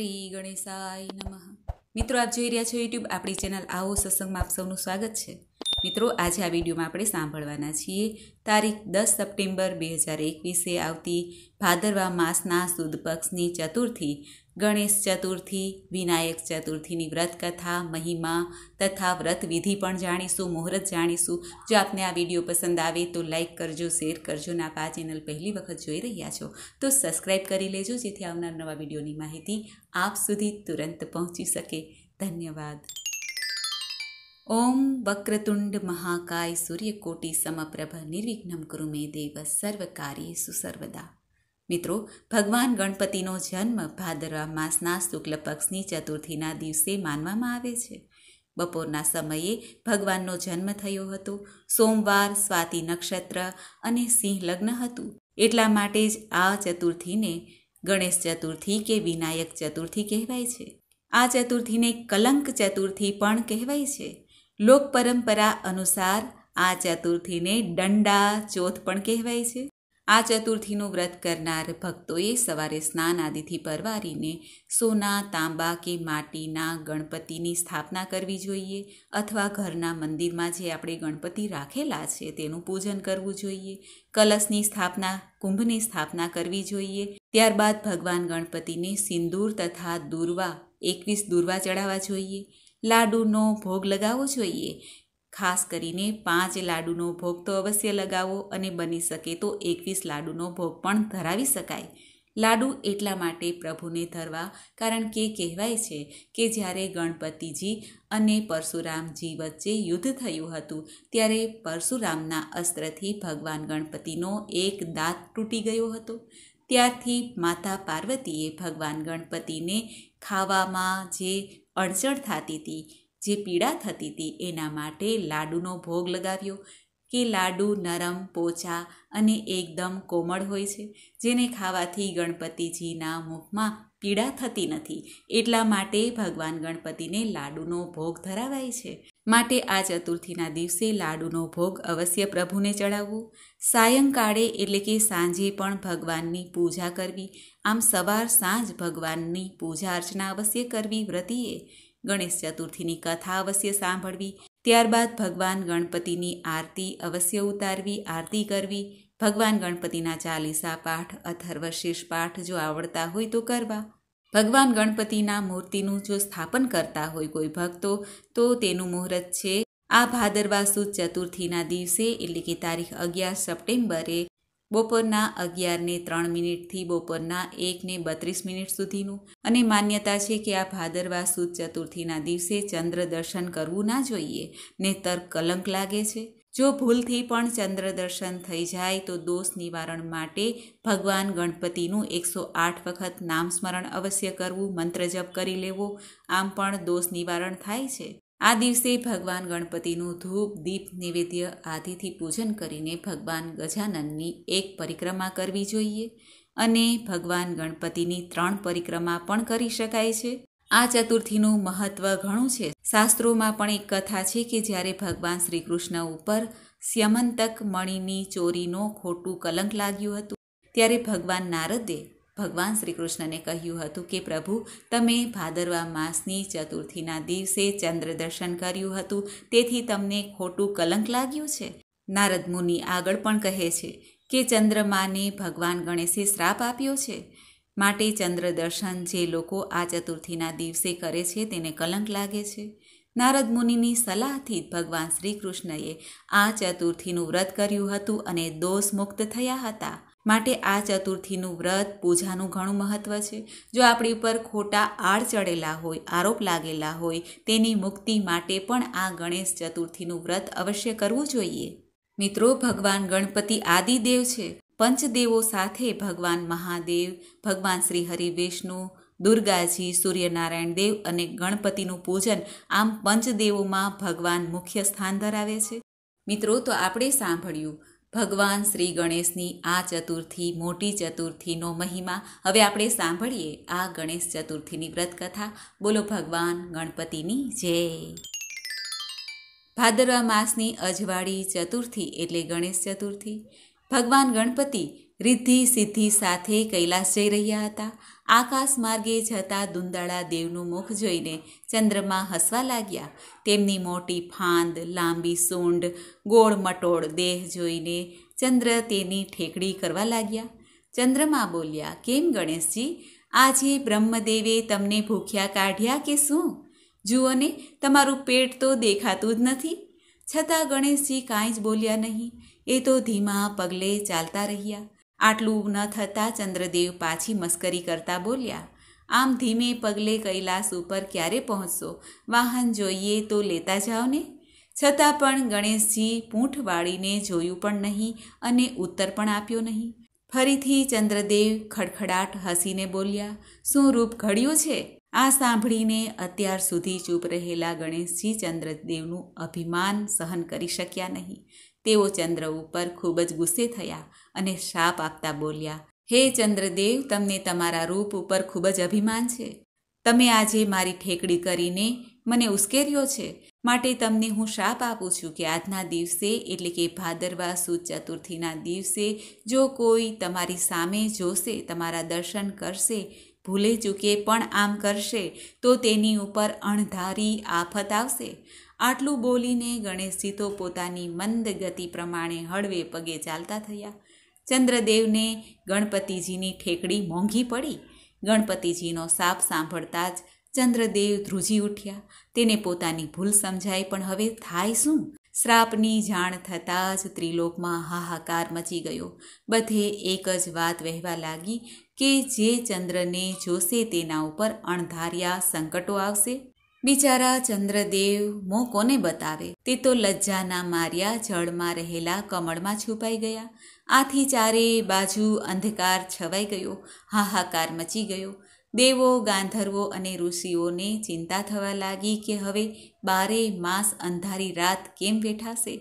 શ્રી ગણેશાય નમઃ મિત્રો આપ જોઈ રહ્યા છો યુટ્યુબ આપણી ચેનલ આવો સત્સંગમાં આપ સૌનું સ્વાગત છે મિત્રો આજે આ વિડીયોમાં આપણે સાંભળવાના છીએ તારીખ દસ સપ્ટેમ્બર બે હજાર એકવીસે આવતી ભાદરવા માસના સુદ પક્ષની ચતુર્થી ગણેશ ચતુર્થી વિનાયક ચતુર્થીની વ્રત કથા મહિમા તથા વ્રત વિધિ પણ જાણીશું મુહૂર્ત જાણીશું જો આપને આ વિડીયો પસંદ આવે તો લાઇક કરજો શેર કરજો અને આપ આ ચેનલ પહેલી વખત જોઈ રહ્યા છો તો સબસ્ક્રાઈબ કરી લેજો જેથી આવનાર નવા વિડીયોની માહિતી આપ સુધી તુરંત પહોંચી શકે ધન્યવાદ ઓમ વક્રતુંડ મહાકાય સૂર્યકોટી સમપ્રભ નિર્વિઘ્ન કુરુ મે દેવ સર્વ કાર્યેષુ સર્વદા મિત્રો ભગવાન ગણપતિનો જન્મ ભાદરવા માસના શુક્લ પક્ષની ચતુર્થીના દિવસે માનવામાં આવે છે બપોરના સમયે ભગવાનનો જન્મ થયો હતો સોમવાર સ્વાતિ નક્ષત્ર અને સિંહ લગ્ન હતું એટલા માટે જ આ ચતુર્થીને ગણેશ ચતુર્થી કે વિનાયક ચતુર્થી કહેવાય છે આ ચતુર્થીને કલંક ચતુર્થી પણ કહેવાય છે લોક પરંપરા અનુસાર આ ચતુર્થીને દંડા ચોથ પણ કહેવાય છે આ ચતુર્થીનું વ્રત કરનાર ભક્તોએ સવારે સ્નાન આદિથી પરવારીને સોના તાંબા કે માટીના ગણપતિની સ્થાપના કરવી જોઈએ અથવા ઘરના મંદિરમાં જે આપણે ગણપતિ રાખેલા છે તેનું પૂજન કરવું જોઈએ કલશની સ્થાપના કુંભની સ્થાપના કરવી જોઈએ ત્યારબાદ ભગવાન ગણપતિને સિંદૂર તથા દૂર્વા એકવીસ દૂર્વા ચડાવવા જોઈએ લાડુનો ભોગ લગાવવો જોઈએ ખાસ કરીને પાંચ લાડુનો ભોગ તો અવશ્ય લગાવો અને બની શકે તો એકવીસ લાડુનો ભોગ પણ ધરાવી શકાય લાડુ એટલા માટે પ્રભુને ધરવા કારણ કે કહેવાય છે કે જ્યારે ગણપતિજી અને પરશુરામજી વચ્ચે યુદ્ધ થયું હતું ત્યારે પરશુરામના અસ્ત્રથી ભગવાન ગણપતિનો એક દાંત તૂટી ગયો હતો ત્યારથી માતા પાર્વતીએ ભગવાન ગણપતિને ખાવામાં જે અડચણ થતી હતી જે પીડા થતી હતી એના માટે લાડુનો ભોગ લગાવ્યો કે લાડુ નરમ પોચા અને એકદમ કોમળ હોય છે જેને ખાવાથી ગણપતિજીના મુખમાં પીડા થતી નથી એટલા માટે ભગવાન ગણપતિને લાડુનો ભોગ ધરાવાય છે માટે આ ચતુર્થીના દિવસે લાડુનો ભોગ અવશ્ય પ્રભુને ચડાવવો સાયંકાળે એટલે કે સાંજે પણ ભગવાનની પૂજા કરવી આમ સવાર સાંજ ભગવાનની પૂજા અર્ચના અવશ્ય કરવી વ્રતિએ ગણેશ ચતુર્થીની કથા અવશ્ય સાંભળવી ત્યારબાદ ભગવાન ગણપતિની આરતી અવશ્ય ઉતારવી આરતી કરવી ભગવાન ગણપતિના ચાલીસા પાઠ અથર્વશીષ પાઠ જો આવડતા હોય તો કરવા ભગવાન ગણપતિના મૂર્તિનું જો સ્થાપન કરતા હોય કોઈ ભક્તો તો તેનું મુહૂર્ત છે આ ભાદરવા સુદ ચતુર્થીના દિવસે એટલે કે તારીખ અગિયાર સપ્ટેમ્બરે બપોરના અગિયારને ત્રણ મિનિટથી બપોરના એકને બત્રીસ મિનિટ સુધીનું અને માન્યતા છે કે આ ભાદરવા સુદ ચતુર્થીના દિવસે ચંદ્ર દર્શન કરવું ના જોઈએ ને તર્ક કલંક લાગે છે જો ભૂલથી પણ ચંદ્ર દર્શન થઈ જાય તો દોષ નિવારણ માટે ભગવાન ગણપતિનું એકસો આઠ વખત નામસ્મરણ અવશ્ય કરવું મંત્ર જપ કરી લેવો આમ પણ દોષ નિવારણ થાય છે આ દિવસે ભગવાન ગણપતિનું ધૂપ દીપ નૈવેદ્ય આદિથી પૂજન કરીને ભગવાન ગજાનનની એક પરિક્રમા કરવી જોઈએ અને ભગવાન ગણપતિની ત્રણ પરિક્રમા પણ કરી શકાય છે આ ચતુર્થીનું મહત્વ ઘણું છે શાસ્ત્રોમાં પણ એક કથા છે કે જ્યારે ભગવાન શ્રી કૃષ્ણ ઉપર સ્યમંતક મણિની ચોરીનો ખોટું કલંક લાગ્યું હતું ત્યારે ભગવાન નારદે ભગવાન શ્રી કૃષ્ણને કહ્યું હતું કે પ્રભુ તમે ભાદરવા માસની ચતુર્થીના દિવસે ચંદ્ર દર્શન કર્યું હતું તેથી તમને ખોટું કલંક લાગ્યું છે નારદ મુનિ આગળ પણ કહે છે કે ચંદ્રમાને ભગવાન ગણેશે શ્રાપ આપ્યો છે માટે ચંદ્ર દર્શન જે લોકો આ ચતુર્થીના દિવસે કરે છે તેને કલંક લાગે છે નારદ મુનિની સલાહથી ભગવાન શ્રી કૃષ્ણએ આ ચતુર્થીનું વ્રત કર્યું હતું અને દોષ મુક્ત થયા હતા માટે આ ચતુર્થીનું વ્રત પૂજાનું ઘણું મહત્ત્વ છે જો આપણી ઉપર ખોટા આડ ચડેલા હોય આરોપ લાગેલા હોય તેની મુક્તિ માટે પણ આ ગણેશ ચતુર્થીનું વ્રત અવશ્ય કરવું જોઈએ મિત્રો ભગવાન ગણપતિ આદિદેવ છે પંચદેવો સાથે ભગવાન મહાદેવ ભગવાન શ્રી હરિ વિષ્ણુ દુર્ગાજી સૂર્યનારાયણ દેવ અને ગણપતિનું પૂજન આમ પંચદેવોમાં ભગવાન મુખ્ય સ્થાન ધરાવે છે મિત્રો તો આપણે સાંભળ્યું ભગવાન શ્રી ગણેશની આ ચતુર્થી મોટી ચતુર્થીનો મહિમા હવે આપણે સાંભળીએ આ ગણેશ ચતુર્થીની વ્રતકથા બોલો ભગવાન ગણપતિની જય ભાદરવા માસની અજવાળી ચતુર્થી એટલે ગણેશ ચતુર્થી ભગવાન ગણપતિ રિદ્ધિ સિદ્ધિ સાથે કૈલાસ જઈ રહ્યા હતા આકાશ માર્ગે જતા દુંદાળા દેવનું મુખ જોઈને ચંદ્રમાં હસવા લાગ્યા તેમની મોટી ફાંદ લાંબી સૂંઢ ગોળ મટોળ દેહ જોઈને ચંદ્ર તેની ઠેકડી કરવા લાગ્યા ચંદ્રમાં બોલ્યા કેમ ગણેશજી આજે બ્રહ્મદેવે તમને ભૂખ્યા કાઢ્યા કે શું જુઓ ને તમારું પેટ તો દેખાતું જ નથી છતાં ગણેશજી કાંઈ જ બોલ્યા નહીં એ તો ધીમા પગલે ચાલતા રહ્યા આટલું ન થતાં ચંદ્રદેવ પાછી મસ્કરી કરતા બોલ્યા આમ ધીમે પગલે કૈલાસ ઉપર ક્યારે પહોંચશો વાહન જોઈએ તો લેતા જાઓ ને છતાં પણ ગણેશજી પૂંઠ વાળીને જોયું પણ નહીં અને ઉત્તર પણ આપ્યો નહીં ફરીથી ચંદ્રદેવ ખડખડાટ હસીને બોલ્યા શું રૂપ ઘડ્યું છે આ સાંભળીને અત્યાર સુધી ચૂપ રહેલા ગણેશજી ચંદ્રદેવનું અભિમાન સહન કરી શક્યા નહીં તેઓ ચંદ્ર ઉપર ખૂબ જ ગુસ્સે થયા અને શાપ આપતા બોલ્યા હે ચંદ્રદેવ તમને તમારા રૂપ ઉપર ખૂબ જ અભિમાન છે તમે આજે મારી ઠેકડી કરીને મને ઉશ્કેર્યો છે માટે તમને હું શાપ આપું છું કે આજના દિવસે એટલે કે ભાદરવા સુદ ચતુર્થીના દિવસે જો કોઈ તમારી સામે જોશે તમારા દર્શન કરશે ભૂલે ચૂકે પણ આમ કરશે તો તેની ઉપર અણધારી આફત આવશે આટલું બોલીને ગણેશજી તો પોતાની મંદ ગતિ પ્રમાણે હળવે પગે ચાલતા થયા ચંદ્રદેવને ગણપતિજીની ઠેકડી મોંઘી પડી ગણપતિજીનો સાપ સાંભળતા જ ચંદ્રદેવ ધ્રુજી ઉઠ્યા તેને પોતાની ભૂલ સમજાય પણ હવે થાય શું શ્રાપની જાણ થતાં જ ત્રિલોકમાં હાહાકાર મચી ગયો બધે એક જ વાત વહેવા લાગી કે જે ચંદ્રને જોશે તેના ઉપર અણધાર્યા સંકટો આવશે બિચારા ચંદ્રદેવ મો કોને બતાવે તે તો લજ્જાના માર્યા જળમાં રહેલા કમળમાં છુપાઈ ગયા આથી ચારે બાજુ અંધકાર છવાઈ ગયો હાહાકાર મચી ગયો દેવો ગાંધર્વો અને ઋષિઓને ચિંતા થવા લાગી કે હવે બારે માસ અંધારી રાત કેમ બેઠાશે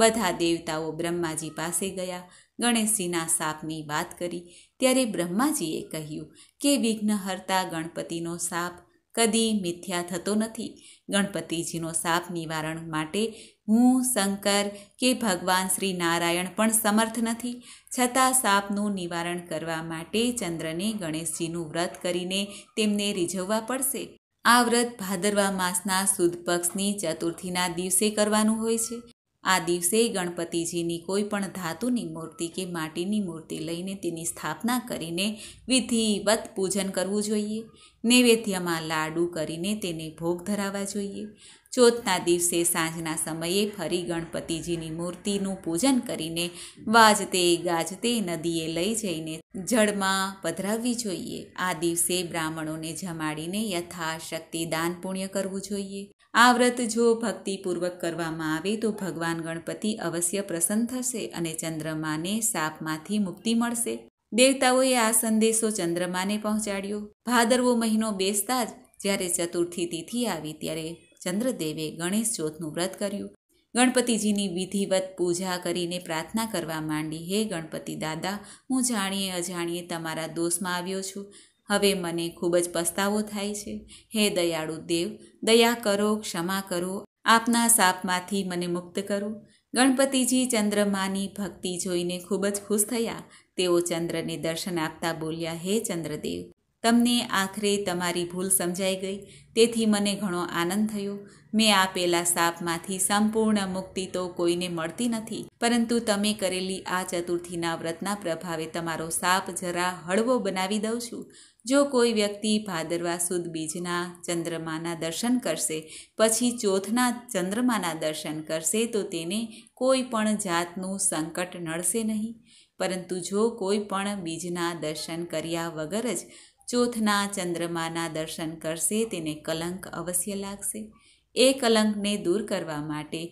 બધા દેવતાઓ બ્રહ્માજી પાસે ગયા ગણેશજીના સાપની વાત કરી ત્યારે બ્રહ્માજીએ કહ્યું કે વિઘ્નહર્તા ગણપતિનો સાપ કદી મિથ્યા થતો નથી ગણપતિજીનો સાપ નિવારણ માટે હું શંકર કે ભગવાન શ્રી નારાયણ પણ સમર્થ નથી છતાં સાપનું નિવારણ કરવા માટે ચંદ્રને ગણેશજીનું વ્રત કરીને તેમને રીઝવવા પડશે આ વ્રત ભાદરવા માસના સુદ પક્ષની ચતુર્થીના દિવસે કરવાનું હોય છે આ દિવસે ગણપતિજીની કોઈ પણ ધાતુની મૂર્તિ કે માટીની મૂર્તિ લઈને તેની સ્થાપના કરીને વિધિવત પૂજન કરવું જોઈએ નૈવેદ્યમાં લાડુ કરીને તેને ભોગ ધરાવવા જોઈએ ચોથના દિવસે સાંજના સમયે ફરી ગણપતિજીની મૂર્તિનું પૂજન કરીને વાજતે ગાજતે નદીએ લઈ જઈને જળમાં પધરાવવી જોઈએ આ દિવસે બ્રાહ્મણોને જમાડીને યથાશક્તિ દાન પુણ્ય કરવું જોઈએ આ વ્રત જો ભક્તિપૂર્વક કરવામાં આવે તો ભગવાન ગણપતિ અવશ્ય પ્રસન્ન થશે અને ચંદ્રમાને સાપમાંથી મુક્તિ મળશે દેવતાઓએ આ સંદેશો ચંદ્રમાને પહોંચાડ્યો ભાદરવો મહિનો બેસતા જ જ્યારે ચતુર્થી તિથિ આવી ત્યારે ચંદ્રદેવે ગણેશ ચોથનું વ્રત કર્યું ગણપતિજીની વિધિવત પૂજા કરીને પ્રાર્થના કરવા માંડી હે ગણપતિ દાદા હું જાણીએ અજાણીએ તમારા દોષમાં આવ્યો છું હવે મને ખૂબ જ પસ્તાવો થાય છે હે દયાળુ દેવ દયા કરો ક્ષમા કરો આપના સાપમાંથી મને મુક્ત કરો ગણપતિજી ચંદ્રમાની ભક્તિ જોઈને ખૂબ જ ખુશ થયા તેઓ ચંદ્રને દર્શન આપતા બોલ્યા હે ચંદ્રદેવ તમને આખરે તમારી ભૂલ સમજાઈ ગઈ તેથી મને ઘણો આનંદ થયો મેં આપેલા સાપમાંથી સંપૂર્ણ મુક્તિ તો કોઈને મળતી નથી પરંતુ તમે કરેલી આ ચતુર્થીના વ્રતના પ્રભાવે તમારો સાપ જરા હળવો બનાવી દઉં છું જો કોઈ વ્યક્તિ ભાદરવા સુદ બીજના ચંદ્રમાના દર્શન કરશે પછી ચોથના ચંદ્રમાના દર્શન કરશે તો તેને કોઈ પણ જાતનું સંકટ નડશે નહીં પરંતુ જો કોઈ પણ બીજના દર્શન કર્યા વગર જ ચોથના ચંદ્રમાના દર્શન કરશે તેને કલંક અવશ્ય લાગશે એ કલંકને દૂર કરવા માટે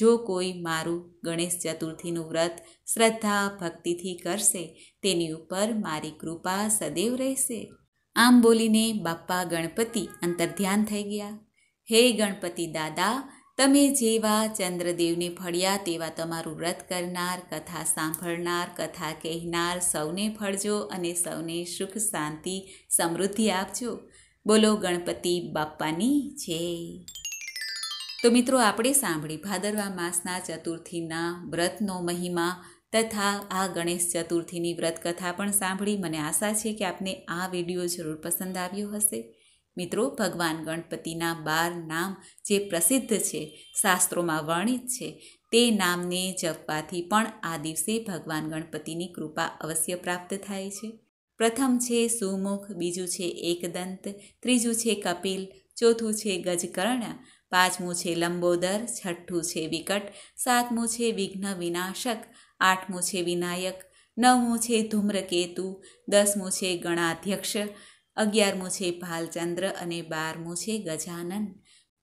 જો કોઈ મારું ગણેશ ચતુર્થીનું વ્રત શ્રદ્ધા ભક્તિથી કરશે તેની ઉપર મારી કૃપા સદૈવ રહેશે આમ બોલીને બાપ્પા ગણપતિ અંતર્ધ્યાન થઈ ગયા હે ગણપતિ દાદા તમે જેવા ચંદ્રદેવને ફળ્યા તેવા તમારું વ્રત કરનાર કથા સાંભળનાર કથા કહેનાર સૌને ફળજો અને સૌને સુખ શાંતિ સમૃદ્ધિ આપજો બોલો ગણપતિ બાપ્પાની જય તો મિત્રો આપણે સાંભળી ભાદરવા માસના ચતુર્થીના વ્રતનો મહિમા તથા આ ગણેશ ચતુર્થીની વ્રત કથા પણ સાંભળી મને આશા છે કે આપને આ વિડિયો જરૂર પસંદ આવ્યો હશે મિત્રો ભગવાન ગણપતિના બાર નામ જે પ્રસિદ્ધ છે શાસ્ત્રોમાં વર્ણિત છે તે નામને જપવાથી પણ આ દિવસે ભગવાન ગણપતિની કૃપા અવશ્ય પ્રાપ્ત થાય છે પ્રથમ છે સુમુખ બીજું છે એકદંત ત્રીજું છે કપિલ ચોથું છે ગજકર્ણ પાંચમું છે લંબોદર છઠ્ઠું છે વિકટ સાતમું છે વિઘ્ન વિનાશક આઠમું છે વિનાયક નવમું છે ધૂમ્રકેતુ દસમું છે ગણાધ્યક્ષ અગિયારમું છે ભાલચંદ્ર અને બારમું છે ગજાનન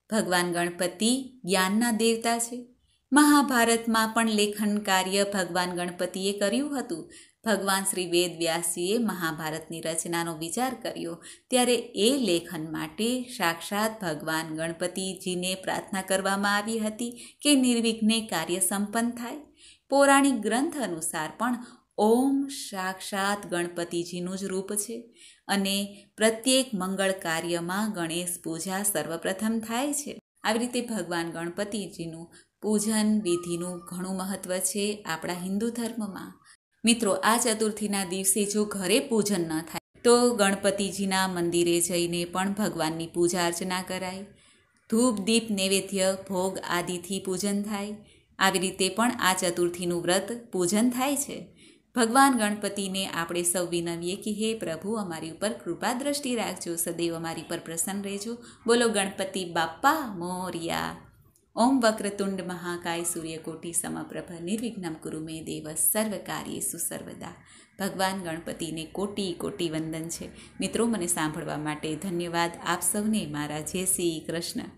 ભગવાન ગણપતિ જ્ઞાનના દેવતા છે મહાભારતમાં પણ લેખન કાર્ય ભગવાન ગણપતિએ કર્યું હતું ભગવાન શ્રી વેદ વ્યાસીએ મહાભારતની રચનાનો વિચાર કર્યો ત્યારે એ લેખન માટે સાક્ષાત ભગવાન ગણપતિજીને પ્રાર્થના કરવામાં આવી હતી કે નિર્વિઘ્ને કાર્ય સંપન્ન થાય પૌરાણિક ગ્રંથ અનુસાર પણ ઓમ સાક્ષાત ગણપતિજીનું જ રૂપ છે અને પ્રત્યેક મંગળ કાર્યમાં ગણેશ પૂજા સર્વપ્રથમ થાય છે આવી રીતે ભગવાન ગણપતિજીનું પૂજન વિધિનું ઘણું મહત્ત્વ છે આપણા હિન્દુ ધર્મમાં મિત્રો આ ચતુર્થીના દિવસે જો ઘરે પૂજન ન થાય તો ગણપતિજીના મંદિરે જઈને પણ ભગવાનની પૂજા અર્ચના કરાય ધૂપ દીપ નૈવેદ્ય ભોગ આદિથી પૂજન થાય આવી રીતે પણ આ ચતુર્થીનું વ્રત પૂજન થાય છે ભગવાન ગણપતિને આપણે સૌ વિનવીએ કે હે પ્રભુ અમારી ઉપર કૃપા દ્રષ્ટિ રાખજો સદૈવ અમારી પર પ્રસન્ન રહેજો બોલો ગણપતિ બાપ્પા મોરિયા ઓમ વક્રતુંડ મહાકાય સૂર્યકોટી સમપ્રભ નિર્વિઘ્ન કુરુ મે દેવ સર્વ કાર્યેસુ સર્વદા ભગવાન ગણપતિને કોટી કોટી વંદન છે મિત્રો મને સાંભળવા માટે ધન્યવાદ આપ સૌને મારા જય શ્રી કૃષ્ણ